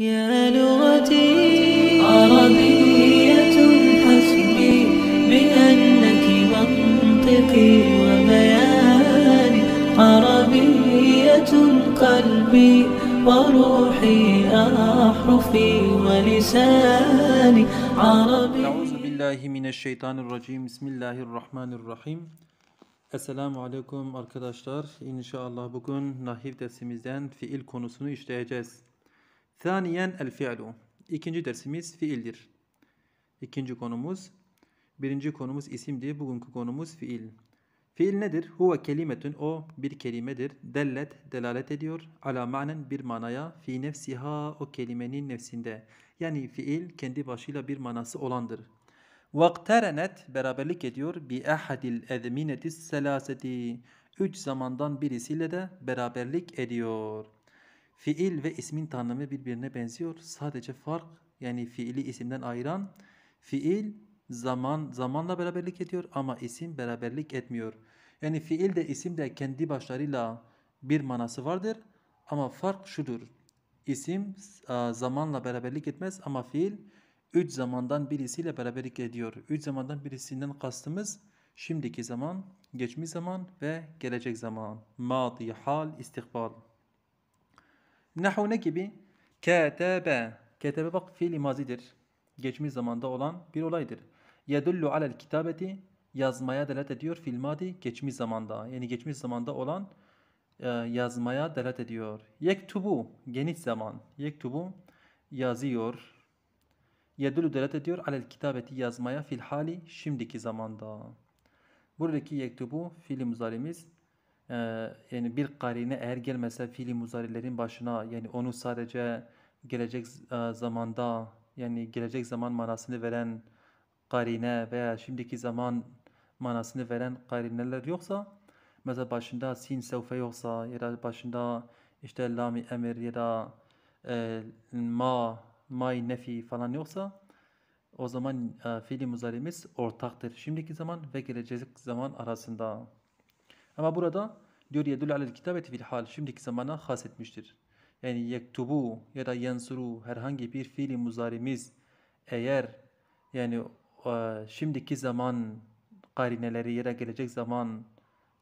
يا لغتي عربية حسبي بأنك منطقي وبياني عربية قلبي وروحي أحرفي ولساني عربي أعوذ بالله من الشيطان الرجيم بسم الله الرحمن الرحيم Esselamu Aleyküm arkadaşlar. İnşallah bugün nahiv dersimizden fiil konusunu işleyeceğiz. Thaniyen el fi'lu. İkinci dersimiz fiildir. İkinci konumuz. Birinci konumuz isimdi. Bugünkü konumuz fiil. Fiil nedir? Huve kelimetün. O bir kelimedir. Dellet, delalet ediyor. Ala manen bir manaya. Fi nefsiha o kelimenin nefsinde. Yani fiil kendi başıyla bir manası olandır. Vaktarenet beraberlik ediyor. Bi ahadil edmineti selaseti. Üç zamandan birisiyle de beraberlik ediyor.'' Fiil ve ismin tanımı birbirine benziyor. Sadece fark yani fiili isimden ayıran fiil zaman zamanla beraberlik ediyor ama isim beraberlik etmiyor. Yani fiil de isim de kendi başlarıyla bir manası vardır ama fark şudur. İsim zamanla beraberlik etmez ama fiil üç zamandan birisiyle beraberlik ediyor. Üç zamandan birisinden kastımız şimdiki zaman, geçmiş zaman ve gelecek zaman. Madi, hal, istikbal. Nahu ne gibi? Ketebe. Ketebe bak fiili mazidir. Geçmiş zamanda olan bir olaydır. Yedullu alel kitabeti yazmaya delalet ediyor fil madi geçmiş zamanda. Yani geçmiş zamanda olan e, yazmaya delalet ediyor. Yektubu geniş zaman. Yektubu yazıyor. Yedullu delalet ediyor alel kitabeti yazmaya fil hali şimdiki zamanda. Buradaki yektubu fiili muzalimiz e, yani bir karine eğer gelmese fiili muzarilerin başına yani onu sadece gelecek e, zamanda yani gelecek zaman manasını veren karine veya şimdiki zaman manasını veren karineler yoksa mesela başında sin sevfe yoksa ya da başında işte lami emir ya da e, ma may nefi falan yoksa o zaman e, fiili muzarimiz ortaktır. Şimdiki zaman ve gelecek zaman arasında. Ama burada diyor yedul alel kitabeti fil hal şimdiki zamana has etmiştir. Yani yektubu ya da yansuru herhangi bir fiili muzarimiz eğer yani e, şimdiki zaman karineleri yere gelecek zaman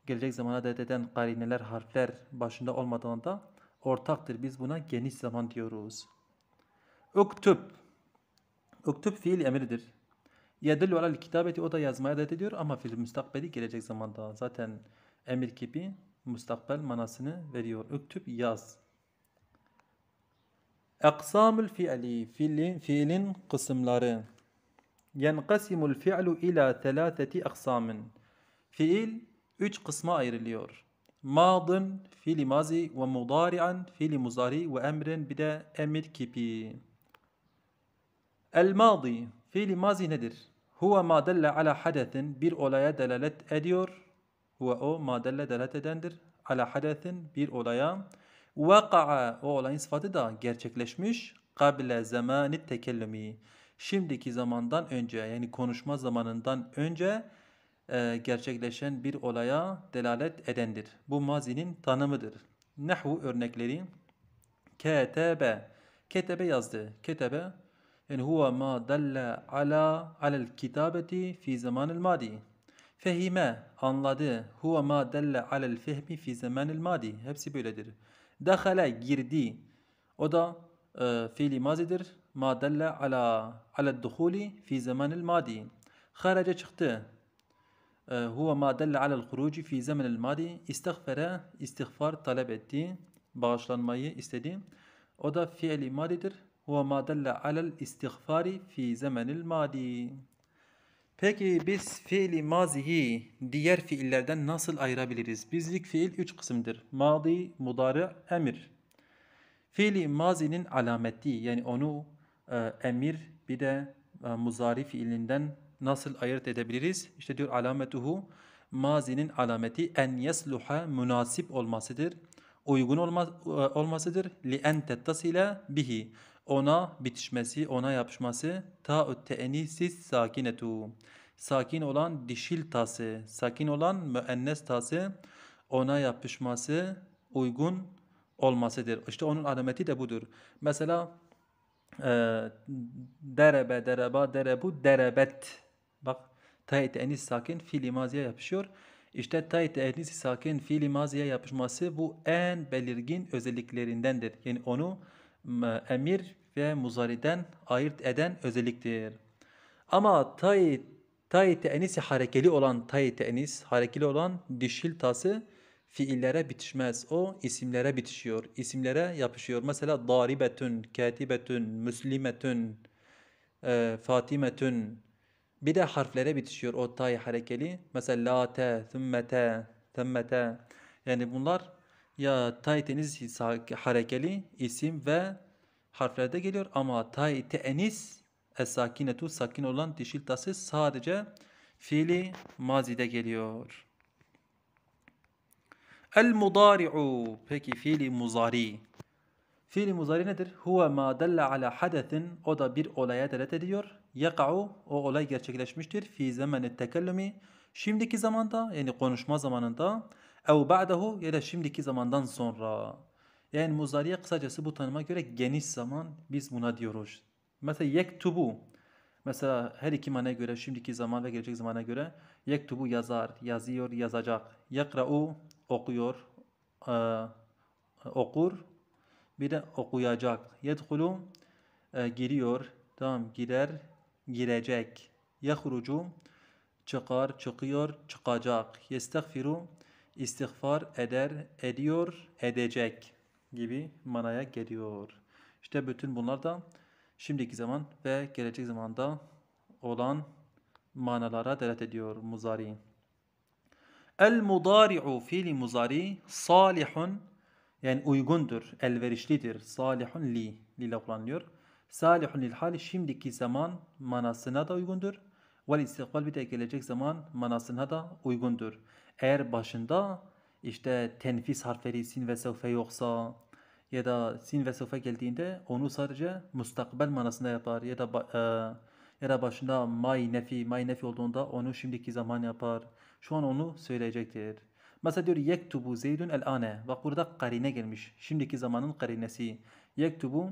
gelecek zamana da eden karineler harfler başında olmadığında ortaktır. Biz buna geniş zaman diyoruz. Uktub. Uktub fiil emridir. Yedillu alel kitabeti o da yazmaya da ediyor ama fiil müstakbeli gelecek zamanda zaten emir gibi müstakbel manasını veriyor. Üktüp yaz. Eksamül fiili, fiilin, fiilin kısımları. Yenkasimul fi'lu ila telâteti eksamin. Fiil üç kısma ayrılıyor. Madın, fiili mazi ve mudari'an, fiili muzari ve emrin bir de emir kipi. El mazi, fiili mazi nedir? Huve ma delle ala hadetin, bir olaya delalet ediyor Huve o madelle delalet edendir. Ala hadesin bir olaya. Vaka'a o olayın sıfatı da gerçekleşmiş. Kabile zamanı tekellümi. Şimdiki zamandan önce yani konuşma zamanından önce e, gerçekleşen bir olaya delalet edendir. Bu mazinin tanımıdır. Nehu örnekleri. Ketebe. Ketebe yazdı. Ketebe. Yani huve ma dalle ala alel kitabeti fi zamanil madi. Fehime, anladı. Huve ma delle alel fehmi fi zamanil madi. Hepsi böyledir. Dehale, girdi. O da e, fiili mazidir. Ma delle ala alel duhuli fi zamanil madi. Kharaca çıktı. E, huve ma delle alel huruci fi zamanil madi. İstihfere, istiğfar talep etti. Bağışlanmayı istedi. O da fiili madidir. Huve ma delle alel istiğfari fi zamanil madi. Peki biz fiili mazihi diğer fiillerden nasıl ayırabiliriz? Bizlik fiil 3 kısımdır. Madi, mudari, emir. Fiili mazinin alameti yani onu e, emir bir de e, muzari fiilinden nasıl ayırt edebiliriz? İşte diyor alametuhu mazinin alameti en yesluha münasip olmasıdır. Uygun olma, e, olmasıdır. Li en tettasile bihi ona bitişmesi, ona yapışması ta ta'u te'enisi sakinetu. Sakin olan dişil tası, sakin olan müennes tası ona yapışması uygun olmasıdır. İşte onun alameti de budur. Mesela e, derebe, dereba, derebu, derebet. Bak ta'yı te'enisi sakin fiili maziye yapışıyor. İşte tay tehnisi sakin fiili maziye yapışması bu en belirgin özelliklerindendir. Yani onu emir ve muzariden ayırt eden özelliktir. Ama tay tay tenis harekeli olan tay tenis harekeli olan dişil tası fiillere bitişmez. O isimlere bitişiyor. İsimlere yapışıyor. Mesela daribetün, katibetün, müslimetün, e, fatimetün. Bir de harflere bitişiyor o tay harekeli. Mesela la te, thümme te, thümme te. Yani bunlar ya tayteniz harekeli isim ve harflerde geliyor ama tay teeniz esakinetu sakin olan dişil tası sadece fiili mazide geliyor. El mudari'u peki fiili muzari. Fiili muzari nedir? Huve ma delle ala hadesin o da bir olaya delalet ediyor. Yaka'u o olay gerçekleşmiştir. Fi zamanet tekellumi şimdiki zamanda yani konuşma zamanında ev ba'dahu ya da şimdiki zamandan sonra. Yani muzariye kısacası bu tanıma göre geniş zaman biz buna diyoruz. Mesela yektubu. Mesela her iki manaya göre şimdiki zaman ve gelecek zamana göre yektubu yazar, yazıyor, yazacak. Yakra'u okuyor, e, okur. Bir de okuyacak. Yedhulu e, giriyor. Tamam girer, girecek. Yahrucu çıkar, çıkıyor, çıkacak. Yestagfiru istiğfar eder, ediyor, edecek gibi manaya geliyor. İşte bütün bunlar da şimdiki zaman ve gelecek zamanda olan manalara delalet ediyor muzari. El mudari'u fiili muzari salihun yani uygundur, elverişlidir. Salihun li, li ile kullanılıyor. Salihun lil hali şimdiki zaman manasına da uygundur. Vel istiqbal bir de gelecek zaman manasına da uygundur. Eğer başında işte tenfis harfleri sin ve sevfe yoksa ya da sin ve sevfe geldiğinde onu sadece mustakbel manasında yapar ya da e, ya da başında may nefi may nefi olduğunda onu şimdiki zaman yapar. Şu an onu söyleyecektir. Mesela diyor yektubu zeydun el ane. Bak burada karine gelmiş. Şimdiki zamanın karinesi. Yektubu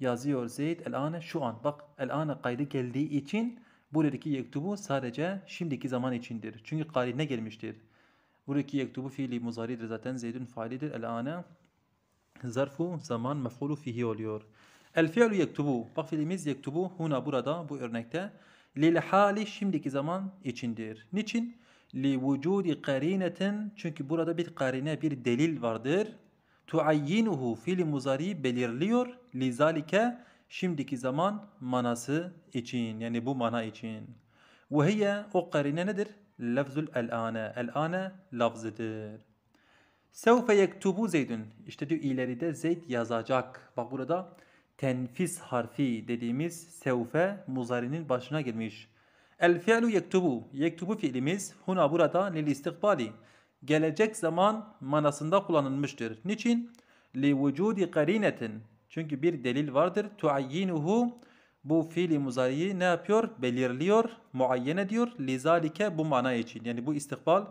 yazıyor zeyd el ane şu an. Bak el ane kaydı geldiği için Buradaki yektubu sadece şimdiki zaman içindir. Çünkü karine gelmiştir. Buradaki yektubu fiili muzaridir zaten zeydün faalidir. El ana zarfu zaman mef'ulu fihi oluyor. El fi'lu yektubu. Bak fiilimiz yektubu huna burada bu örnekte. Lil hali şimdiki zaman içindir. Niçin? Li vücudi karineten Çünkü burada bir karine bir delil vardır. Tuayyinuhu fiili muzari belirliyor. Lizalike şimdiki zaman manası için yani bu mana için. Ve hiye o karine nedir? Lafzul el-ane. El-ane lafzıdır. Sevfe yektubu zeydün. İşte diyor ileride zeyd yazacak. Bak burada tenfis harfi dediğimiz sevfe muzarinin başına gelmiş. El fi'lu yektubu. Yektubu fiilimiz huna burada lil istikbali. Gelecek zaman manasında kullanılmıştır. Niçin? Li vücudi karinetin. Çünkü bir delil vardır. Tuayyinuhu bu fiili muzariyi ne yapıyor? Belirliyor, muayyen ediyor. Lizalike bu mana için. Yani bu istikbal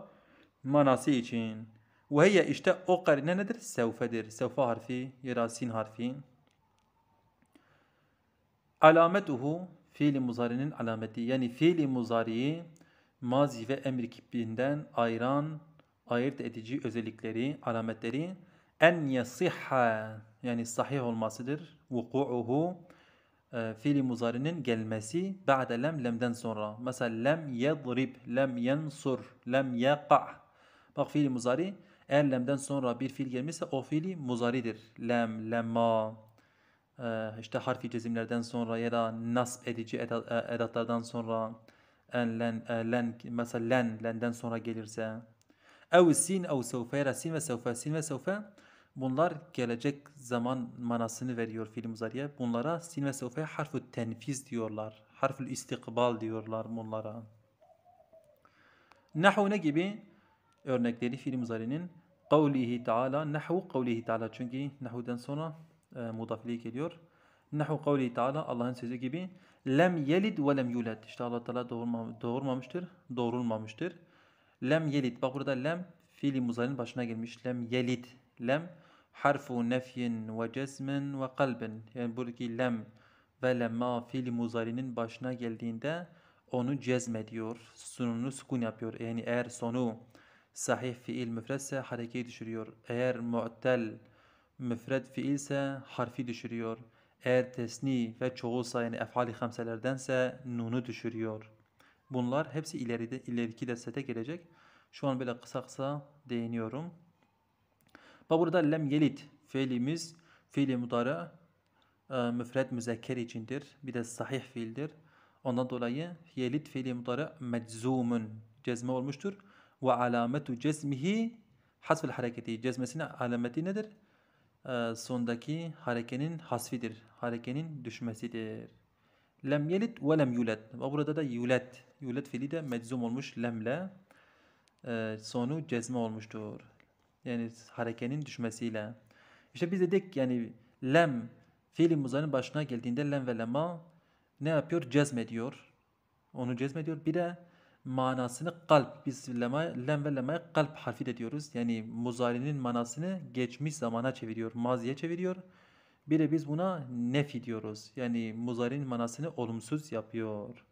manası için. Ve işte o karine nedir? Sevfedir. Sevfa harfi, yerasin harfi. Alametuhu fiili muzarinin alameti. Yani fiili muzariyi mazi ve emir kipliğinden ayıran, ayırt edici özellikleri, alametleri en yasihha yani sahih olmasıdır. Vuku'uhu e, fiili muzarinin gelmesi ba'de lem lemden sonra. Mesela lem yedrib, lem yensur, lem yaqa. Bak fiili muzari eğer lemden sonra bir fiil gelmişse o fiili muzaridir. Lem, lemma, e, işte harfi cezimlerden sonra ya da nasb edici edat, e, edatlardan sonra en, len, e, len, mesela len, lenden sonra gelirse. Ev sin, ev sevfe, sin ve sevfe, sin ve sevfe. Bunlar gelecek zaman manasını veriyor film uzarıya. Bunlara sin ve sofaya harfü tenfiz diyorlar. Harfül istikbal diyorlar bunlara. Nahu ne gibi? Örnekleri film uzarinin. Kavlihi Taala, Nahu kavlihi Taala Çünkü Nahu'dan sonra e, mudafiliği geliyor. Nahu kavlihi Teala Allah'ın sözü gibi. Lem yelid ve lem yulad. İşte Allah Teala doğurma, doğurmamıştır, doğurulmamıştır. Lem yelid. Bak burada lem fiili muzarinin başına gelmiş. Lem yelid. Lem harfu nefyin ve cezmin ve kalbin. Yani buradaki lem ve lemma fiil muzarinin başına geldiğinde onu cezmediyor. Sonunu sukun yapıyor. Yani eğer sonu sahih fiil müfretse harekeyi düşürüyor. Eğer mu'tel müfred fiilse harfi düşürüyor. Eğer tesni ve çoğulsa yani efali hamselerdense nunu düşürüyor. Bunlar hepsi ileride, ileriki derste gelecek. Şu an böyle kısa kısa değiniyorum. Ve burada lem yelit fiilimiz fiili mudara e, müfred müzekker içindir. Bir de sahih fiildir. Ondan dolayı yelit fiili mudara meczumun cezme olmuştur. Ve alametu cezmihi hasfel hareketi. Cezmesinin alameti nedir? E, sondaki harekenin hasfidir. Harekenin düşmesidir. Lem yelit ve lem yulet. Ve burada da yulet. Yulet fiili de meczum olmuş lemle. E, sonu cezme olmuştur yani harekenin düşmesiyle. İşte biz dedik yani lem fiili muzarın başına geldiğinde lem ve lema ne yapıyor? Cezmediyor. Onu cezmediyor. Bir de manasını kalp. Biz lema, lem ve lemaya kalp harfi de diyoruz. Yani muzarinin manasını geçmiş zamana çeviriyor. Maziye çeviriyor. Bir de biz buna nefi diyoruz. Yani muzarin manasını olumsuz yapıyor.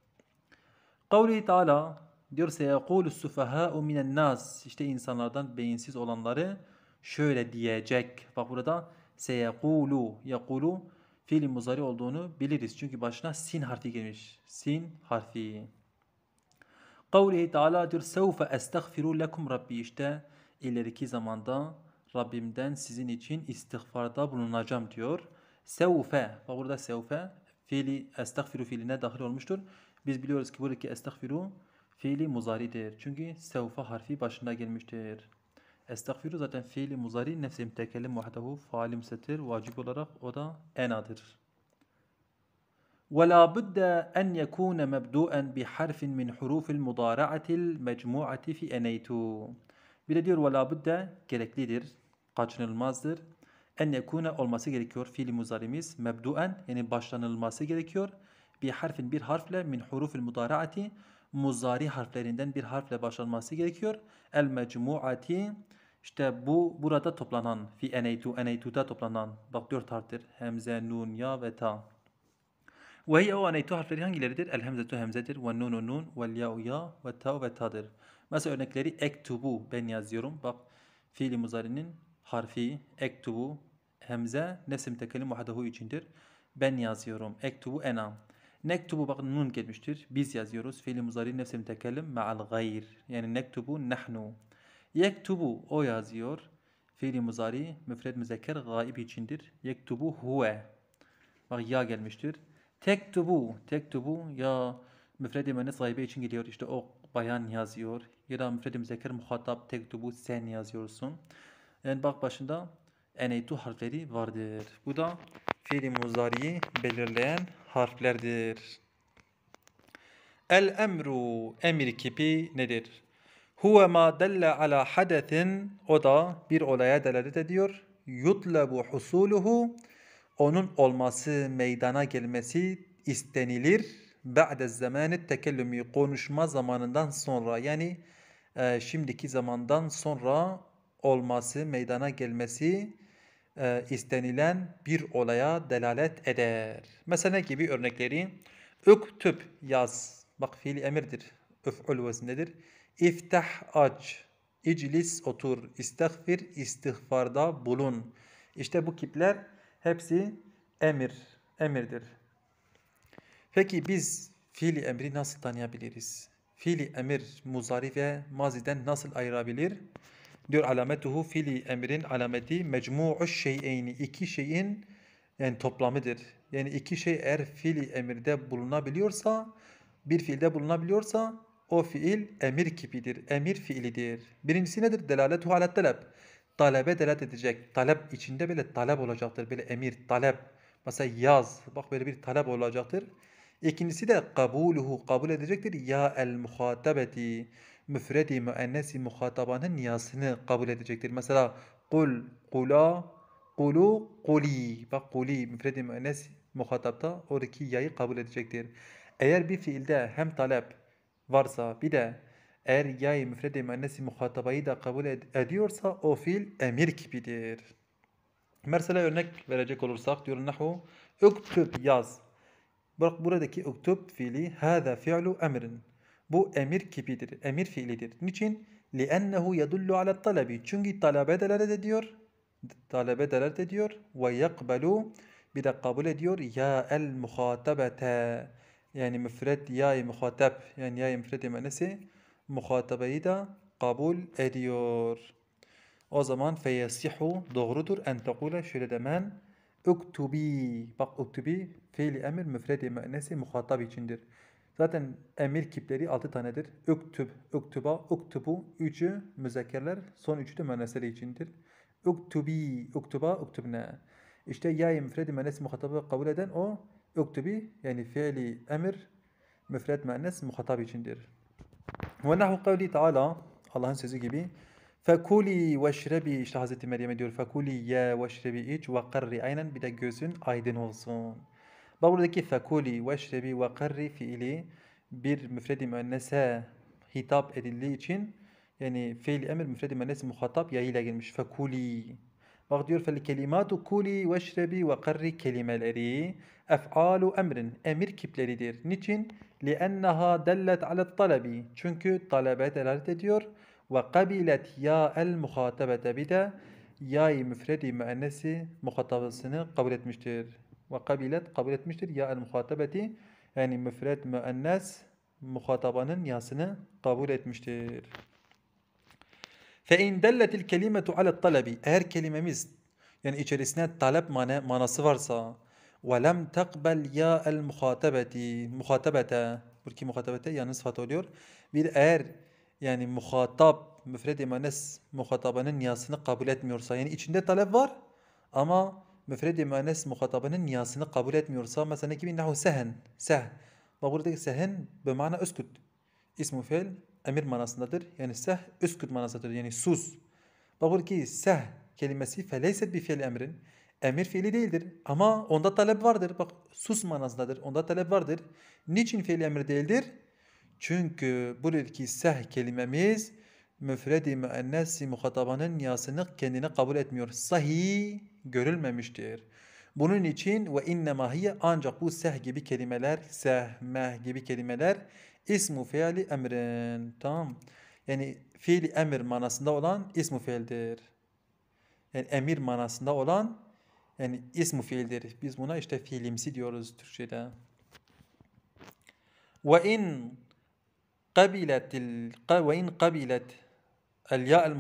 Kavli Teala Diyor seyekûlü sufehâ'u minen nas. İşte insanlardan beyinsiz olanları şöyle diyecek. Bak burada seyekûlü, yekûlü fiil muzari olduğunu biliriz. Çünkü başına sin harfi gelmiş. Sin harfi. Kavlihi Teala diyor sevfe estagfiru lekum Rabbi işte ileriki zamanda Rabbimden sizin için istiğfarda bulunacağım diyor. Sevfe. Ve burada sevfe fiili estagfiru fiiline dahil olmuştur. Biz biliyoruz ki buradaki estagfiru fiili muzaridir. Çünkü sevfa harfi başına gelmiştir. Estağfiru zaten fiili muzari nefsi mütekellim vahdehu faali müstetir. Vacip olarak o da enadır. ولا بد أن يكون مبدوءا بحرف من حروف المضارعة المجموعة في أنيت Bir de diyor ولا بد gereklidir, kaçınılmazdır. En yekune olması gerekiyor fiil muzarimiz mebduen yani başlanılması gerekiyor bir harfin bir harfle min hurufil mudaraati muzari harflerinden bir harfle başlanması gerekiyor. El mecmuati işte bu burada toplanan fi eneytu eneytu'da toplanan bak dört harftir. Hemze, nun, ya ve ta. Ve hiye o eneytu harfleri hangileridir? El hemzetu hemzedir. Ve nunu nun. Vel ya'u ya. Ve ta ve tadır. Mesela örnekleri ektubu ben yazıyorum. Bak fiili muzarinin harfi ektubu hemze nesim tekeli muhadahu içindir. Ben yazıyorum. Ektubu enam. Nektubu bakın nun gelmiştir. Biz yazıyoruz. Fiili muzari nefsim tekelim. ma'al gayr. Yani nektubu nahnu. Yektubu o yazıyor. Fiili muzari müfred müzekker gaib içindir. Yektubu huve. Bak ya gelmiştir. Tektubu. Tektubu ya müfred müennes gaybe için geliyor. İşte o bayan yazıyor. Ya da müfred müzekker muhatap tektubu sen yazıyorsun. Yani bak başında eneytu harfleri vardır. Bu da fiili muzariyi belirleyen harflerdir. El emru emir kipi nedir? Huve ma delle ala hadetin o da bir olaya delalet ediyor. Yutlebu husuluhu onun olması, meydana gelmesi istenilir. Ba'de zamani tekellümü konuşma zamanından sonra yani e, şimdiki zamandan sonra olması, meydana gelmesi e, istenilen bir olaya delalet eder. Mesela gibi örnekleri Üktüb yaz. Bak fiil emirdir. öfül vezindedir. İftah aç. İclis otur. İstagfir istihfarda bulun. İşte bu kipler hepsi emir. Emirdir. Peki biz fiili emri nasıl tanıyabiliriz? Fiili emir muzari ve maziden nasıl ayırabilir? diyor alametuhu fili emrin alameti mecmu'u şey'eyni iki şeyin yani toplamıdır. Yani iki şey eğer fili emirde bulunabiliyorsa bir fiilde bulunabiliyorsa o fiil emir gibidir. Emir fiilidir. Birincisi nedir? Delaletu ala talep. Talebe delalet edecek. Talep içinde böyle talep olacaktır. Böyle emir, talep. Mesela yaz. Bak böyle bir talep olacaktır. İkincisi de kabuluhu. Kabul edecektir. Ya el muhatabeti müfredi müennesi muhatabanın niyasını kabul edecektir. Mesela kul, kula, kulu, kuli. Bak kuli müfredi müennes muhatapta oradaki yayı kabul edecektir. Eğer bir fiilde hem talep varsa bir de eğer yay müfredi müennesi muhatabayı da kabul ed ediyorsa o fiil emir gibidir. Mesela örnek verecek olursak diyor nahu uktub yaz. Bak buradaki uktub fiili hâzâ fi'lu emrin. Bu emir kipidir, emir fiilidir. Niçin? لِأَنَّهُ يَدُلُّ عَلَى الطَّلَبِ Çünkü talebedelere de diyor, talebedeler de diyor وَيَقْبَلُوا Bir de kabul ediyor ya el muhatabete yani müfred ya muhatab, yani ya müfred emanesi muhatabeyi de kabul ediyor. O zaman feyesihu doğrudur en tekule şöyle demen uktubi bak uktubi fiil emir müfred emanesi muhatap içindir. Zaten emir kipleri 6 tanedir. Üktüb, üktüba, üktubu. Üçü müzekerler. son üçü de müennesleri içindir. Üktubi, üktuba, üktübne. İşte yay müfredi müennes muhatabı kabul eden o üktubi yani fiili emir müfred müennes muhatap içindir. Ve nahu kavli taala Allah'ın sözü gibi Fekuli veşrebi işte Hazreti Meryem'e diyor Fekuli ye veşrebi iç ve karri aynen bir de gözün aydın olsun. Bak buradaki fekuli ve şrebi ve karri fiili bir müfredi müennese hitap edildiği için yani fiil emir müfredi müennes muhatap yayıyla gelmiş. Fekuli. Bak diyor fel kelimatu kuli ve şrebi ve karri kelimeleri ef'alu emrin emir kipleridir. Niçin? لِأَنَّهَا دَلَّتْ عَلَى talabi Çünkü talebe delalet ediyor. Ve kabilet ya el muhatabete bir de yay müfredi müennesi muhatabasını kabul etmiştir. Ve kabilet kabul etmiştir. Ya el muhatabeti yani müfred müennes muhatabanın yasını kabul etmiştir. Fe in delletil kelimetu ala talebi eğer kelimemiz yani içerisine talep mana manası varsa ve lem takbel ya el muhatabeti muhatabete buradaki muhatabete yani sıfat oluyor. Bir eğer yani muhatap müfred imanes muhatabanın niyasını kabul etmiyorsa yani içinde talep var ama müfredi müennes muhatabının niyasını kabul etmiyorsa mesela gibi nahu sehen, seh. Bak buradaki sehen be mana üsküt. İsmu fel emir manasındadır. Yani seh üsküt manasındadır. Yani sus. Bak buradaki seh kelimesi feleyset bir fiil emrin. Emir fiili değildir ama onda talep vardır. Bak sus manasındadır. Onda talep vardır. Niçin fiil emir değildir? Çünkü buradaki seh kelimemiz müfredi müennesi muhatabanın niyasını kendine kabul etmiyor. Sahi görülmemiştir. Bunun için ve inne mahiye ancak bu seh gibi kelimeler, sehmeh gibi kelimeler ismu feali emrin. Tamam. Yani fiil emir manasında olan ismu fiildir. Yani emir manasında olan yani ismu fiildir. Biz buna işte fiilimsi diyoruz Türkçe'de. Ve in قبلت ve in قبلت El ya el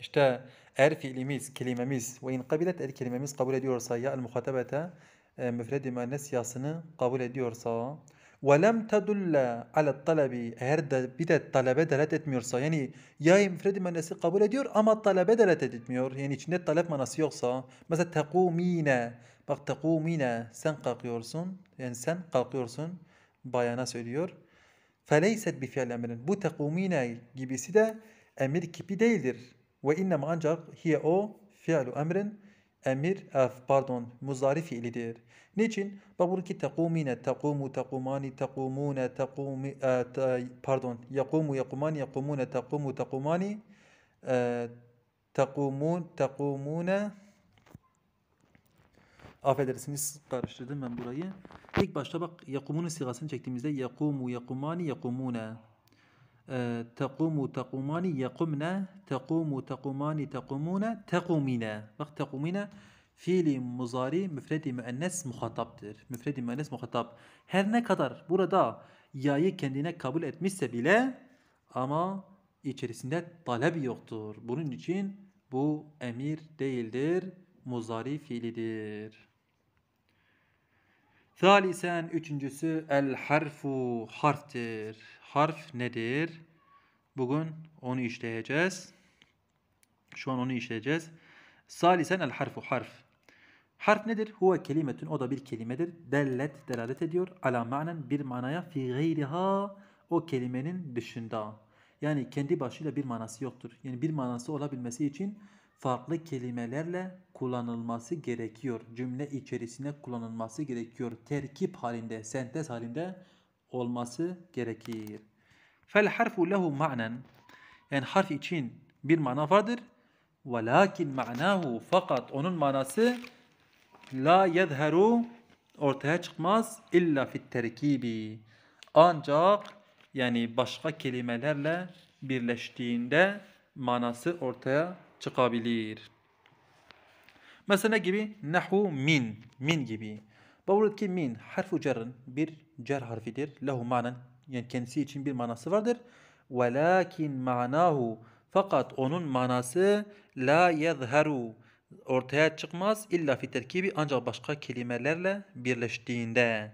işte er fiilimiz, kelimemiz ve in kabilet er kelimemiz kabul ediyorsa ya el muhatebete e, müfredi müennes yasını kabul ediyorsa ve lem tedulle ala talebi eğer de bir de talebe delalet etmiyorsa yani ya müfredi müennesi kabul ediyor ama talebe delalet etmiyor yani içinde talep manası yoksa mesela tekumine bak tekumine sen kalkıyorsun yani sen kalkıyorsun bayana söylüyor feleyset bi fiil emrin bu tekumine gibisi de emir kipi değildir. Ve innem ancak hiye o fi'lu emrin emir af pardon muzari fiilidir. Niçin? Bak buradaki tekumine, tekumu, tekumani, tekumune, tekumi, e, te, pardon, yakumu, yakumani, yakumune, tekumu, tekumani, e, tekumun, tekumune, affedersiniz karıştırdım ben burayı. İlk başta bak yakumunun sigasını çektiğimizde yakumu, yakumani, yakumune. تقوم تقومان يقمن تقوم تقومان تقومون تقومين bak تقومين fiili muzari müfredi müennes muhataptır. Müfredi müennes muhatap. Her ne kadar burada yayı kendine kabul etmişse bile ama içerisinde talep yoktur. Bunun için bu emir değildir, muzari fiilidir. Thalisen üçüncüsü el harfu harftir harf nedir? Bugün onu işleyeceğiz. Şu an onu işleyeceğiz. Salisen el harfu harf. Harf nedir? Huve kelimetün. O da bir kelimedir. Dellet, delalet ediyor. Ala manen bir manaya fi gayriha o kelimenin dışında. Yani kendi başıyla bir manası yoktur. Yani bir manası olabilmesi için farklı kelimelerle kullanılması gerekiyor. Cümle içerisinde kullanılması gerekiyor. Terkip halinde, sentez halinde olması gerekir. Fel harfu lehu ma'nen. Yani harf için bir mana vardır. Velakin ma'nahu fakat onun manası la yedheru ortaya çıkmaz illa fit terkibi. Ancak yani başka kelimelerle birleştiğinde manası ortaya çıkabilir. Mesela gibi nahu min, min gibi. Ve buradaki min harfu cerrin bir cer harfidir. Lehu manen yani kendisi için bir manası vardır. Velakin manahu fakat onun manası la yezheru ortaya çıkmaz illa fi terkibi ancak başka kelimelerle birleştiğinde.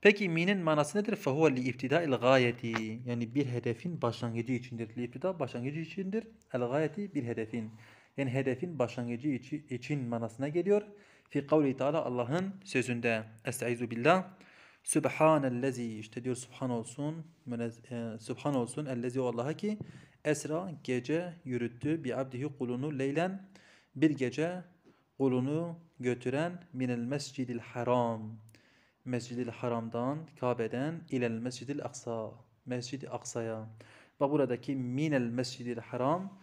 Peki minin manası nedir? Fehuve li ibtida gayeti. Yani bir hedefin başlangıcı içindir. Li iftida başlangıcı içindir. El gayeti bir hedefin. Yani hedefin başlangıcı için manasına geliyor. Fi kavli Teala Allah'ın sözünde. Estaizu billah. Sübhanellezi işte diyor subhan olsun. E, subhan olsun ellezi o Allah'a ki esra gece yürüttü bi abdihi kulunu leylen bir gece kulunu götüren minel mescidil haram. Mescidil haramdan Kabe'den ilel mescidil aksa. Mescid-i Aksa'ya. Ve buradaki minel mescidil haram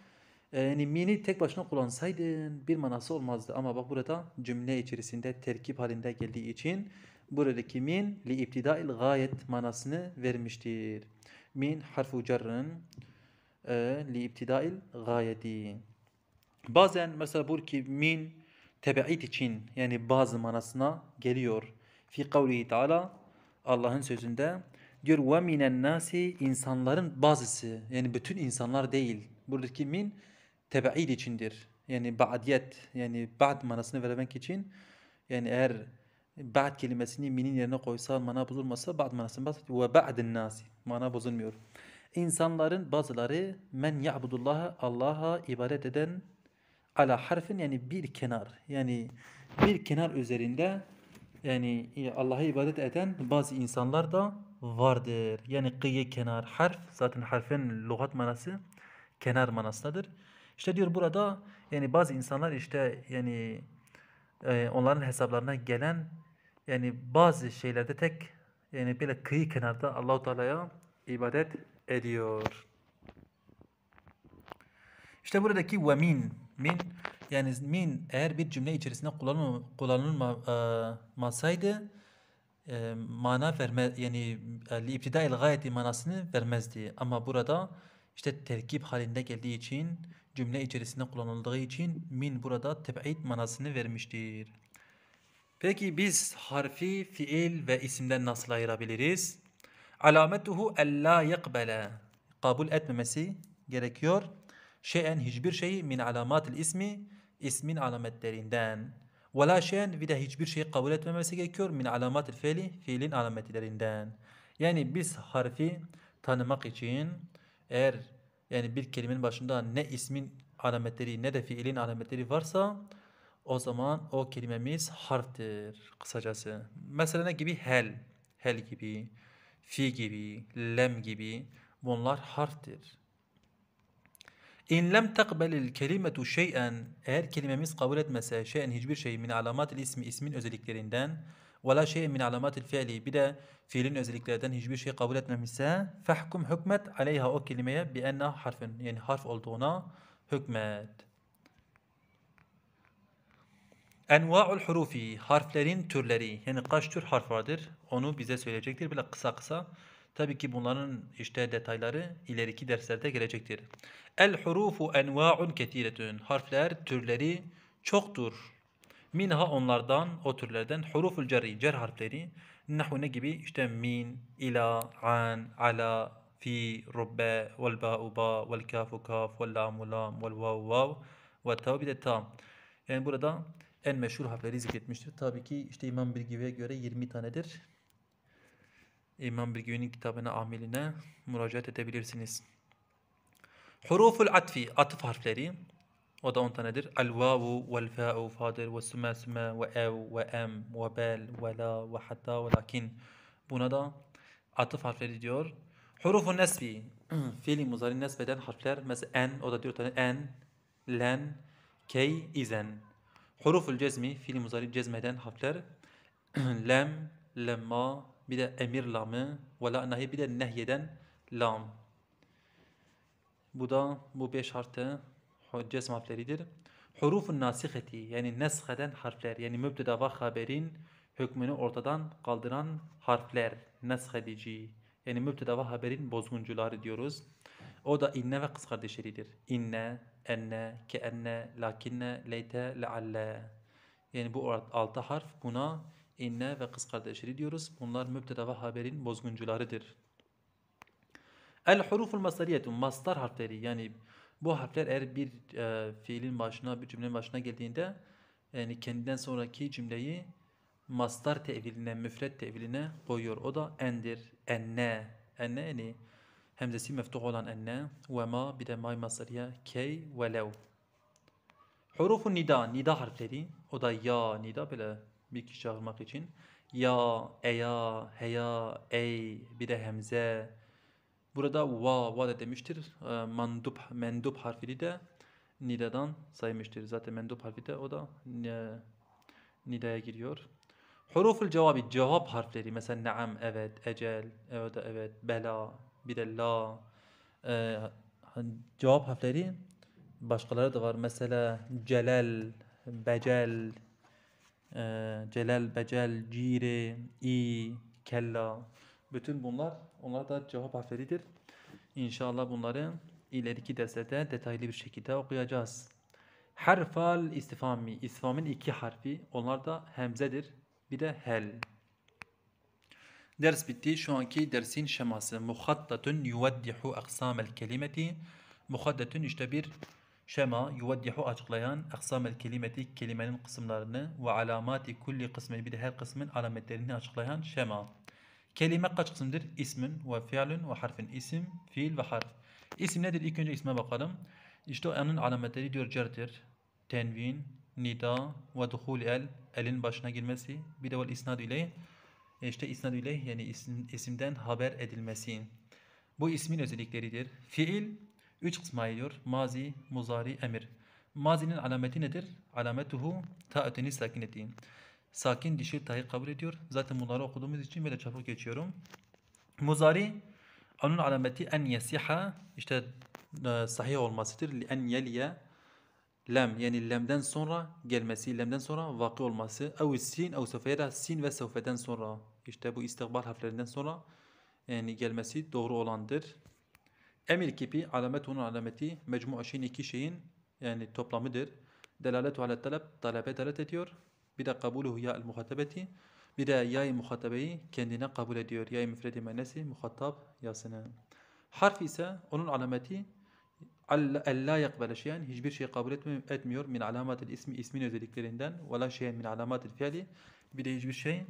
yani mini tek başına kullansaydın bir manası olmazdı. Ama bak burada cümle içerisinde terkip halinde geldiği için buradaki min li iptidail gayet manasını vermiştir. Min harfu cerrin e, li iptidail gayeti. Bazen mesela buradaki min tebeid için yani bazı manasına geliyor. Fi kavlihi teala Allah'ın sözünde diyor ve minen nasi insanların bazısı yani bütün insanlar değil. Buradaki min tebaid içindir. Yani ba'diyet yani ba'd manasını veremek için yani eğer ba'd kelimesini minin yerine koysa mana bozulmasa ba'd manasını bahsediyor. Ve ba'den nasi mana bozulmuyor. İnsanların bazıları men ya'budullaha Allah'a ibadet eden ala harfin yani bir kenar yani bir kenar üzerinde yani Allah'a ibadet eden bazı insanlar da vardır. Yani kıyı kenar harf zaten harfin lügat manası kenar manasındadır. İşte diyor burada yani bazı insanlar işte yani e, onların hesaplarına gelen yani bazı şeylerde tek yani böyle kıyı kenarda Allahu Teala'ya ibadet ediyor. İşte buradaki ve min min yani min eğer bir cümle içerisinde kullanılma, kullanılmasaydı e, e, mana verme yani e, li ibtida il gayeti manasını vermezdi. Ama burada işte terkip halinde geldiği için cümle içerisinde kullanıldığı için min burada teb'id manasını vermiştir. Peki biz harfi, fiil ve isimden nasıl ayırabiliriz? Alametuhu ella yakbele. Kabul etmemesi gerekiyor. Şeyen hiçbir şeyi min alamatil ismi ismin alametlerinden. Ve la şeyen bir de hiçbir şeyi kabul etmemesi gerekiyor. Min alamatil fiili fiilin alametlerinden. Yani biz harfi tanımak için eğer yani bir kelimenin başında ne ismin alametleri ne de fiilin alametleri varsa o zaman o kelimemiz harftir kısacası. Mesela ne gibi? Hel, hel gibi, fi gibi, lem gibi bunlar harftir. İn lem tekbelil kelimetu şey'en eğer kelimemiz kabul etmese şey'en hiçbir şey min alamatil ismi ismin özelliklerinden ve la şey min alamatil fiili. Bir de fiilin özelliklerden hiçbir şey kabul etmemişse fehkum hükmet aleyha o kelimeye bi enne harfin. Yani harf olduğuna hükmet. Enva'ul hurufi. Harflerin türleri. Yani kaç tür harf vardır? Onu bize söyleyecektir. Böyle kısa kısa. Tabii ki bunların işte detayları ileriki derslerde gelecektir. El hurufu enva'un ketiretün. Harfler türleri çoktur. Minha onlardan, o türlerden huruful cerri, cer harfleri nahu ne gibi? İşte min, ila, an, ala, fi, rubbe, vel ba'u ba, vel kafu kaf, vel lamu lam, vel vav vav, ve tav bir de tam. Yani burada en meşhur harfleri zikretmiştir. Tabii ki işte İmam Birgive'ye göre 20 tanedir. İmam Birgive'nin kitabına, ameline müracaat edebilirsiniz. Huruful atfi, atıf harfleri. O da 10 tanedir. El vavu vel fa'u fadir ve süme süme ve ev ve em ve bel ve la ve hatta ve lakin. Buna da atıf harfleri diyor. Hurufu nesbi. Fiili muzari nesbeden harfler. Mesela en o da 4 tane en, len, key, izen. Huruful cezmi fiili muzari cezmeden harfler. Lem, lemma, bir de emir lamı ve la nahi bir de nehyeden lam. Bu da bu beş harfte Cezm harfleridir. Hurufun nasiheti yani nesheden harfler yani mübdeda ve haberin hükmünü ortadan kaldıran harfler neshedici yani mübdeda ve haberin bozguncuları diyoruz. O da inne ve kız kardeşleridir. İnne, enne, ke enne, lakinne, leyte, lealle. Yani bu altı harf buna inne ve kız kardeşleri diyoruz. Bunlar mübdeda ve haberin bozguncularıdır. El huruful masariyetu mastar harfleri yani bu harfler eğer bir e, fiilin başına, bir cümlenin başına geldiğinde yani kendinden sonraki cümleyi mastar teviline, müfret teviline koyuyor. O da endir, enne, enne yani hemzesi meftuh olan enne ve ma bir de may masariye key ve lev. Hurufu nida, nida harfleri. O da ya, nida böyle bir kişi çağırmak için. Ya, eya, heya, ey, bir de hemze, Burada va va da demiştir. Ee, Mandup mendup harfini de nidadan saymıştır. Zaten mendup harfi de o da e, nidaya giriyor. Huruful cevabi cevap harfleri mesela naam evet, ecel, evet evet, bela, bir de la. Ee, hani cevap harfleri başkaları da var. Mesela celal, becel, e, celal, becel, cire, i, kella. Bütün bunlar onlar da cevap harfleridir. İnşallah bunları ileriki derslerde detaylı bir şekilde okuyacağız. Harfal istifami. İstifamin iki harfi. Onlar da hemzedir. Bir de hel. Ders bitti. Şu anki dersin şeması. Muhattatun yuveddihu aksamel kelimeti. Muhattatun işte bir şema. Yuveddihu açıklayan aksamel kelimeti. Kelimenin kısımlarını ve alamati kulli kısmı bir de her kısmın alametlerini açıklayan şema. Kelime kaç kısımdır? İsmin ve fiilin ve harfin. İsim, fiil ve harf. İsim nedir? İlk önce isme bakalım. İşte onun alametleri diyor cerdir. Tenvin, nida ve duhul el. Elin başına girmesi. Bir de vel isnad ile İşte isnad ile yani isim, isimden haber edilmesi. Bu ismin özellikleridir. Fiil üç kısma ayırıyor. Mazi, muzari, emir. Mazinin alameti nedir? Alametuhu ta'atini sakineti sakin dişil tahi kabul ediyor. Zaten bunları okuduğumuz için böyle çabuk geçiyorum. Muzari onun alameti en yesiha işte e, sahih olmasıdır. En yeliye lem yani lemden sonra gelmesi, lemden sonra vakı olması. Ev sin ev sefe sin ve sefeden sonra işte bu istikbal harflerinden sonra yani gelmesi doğru olandır. Emir kipi alamet onun alameti mecmuaşin iki şeyin yani toplamıdır. Delalet ve talep talebe delalet ediyor. Bir de kabuluhu ya'l muhatabeti bir de yay muhatabeyi kendine kabul ediyor. Yay müfredi menesi muhatap yasını. Harf ise onun alameti Allah yakbele şeyen hiçbir şey kabul etmiyor. Min alamatil ismi ismin özelliklerinden ve la şeyen min alamatil fiili bir de hiçbir şey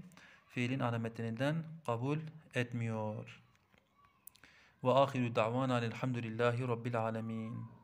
fiilin alametlerinden kabul etmiyor. Ve ahiru da'vana elhamdülillahi rabbil alemin.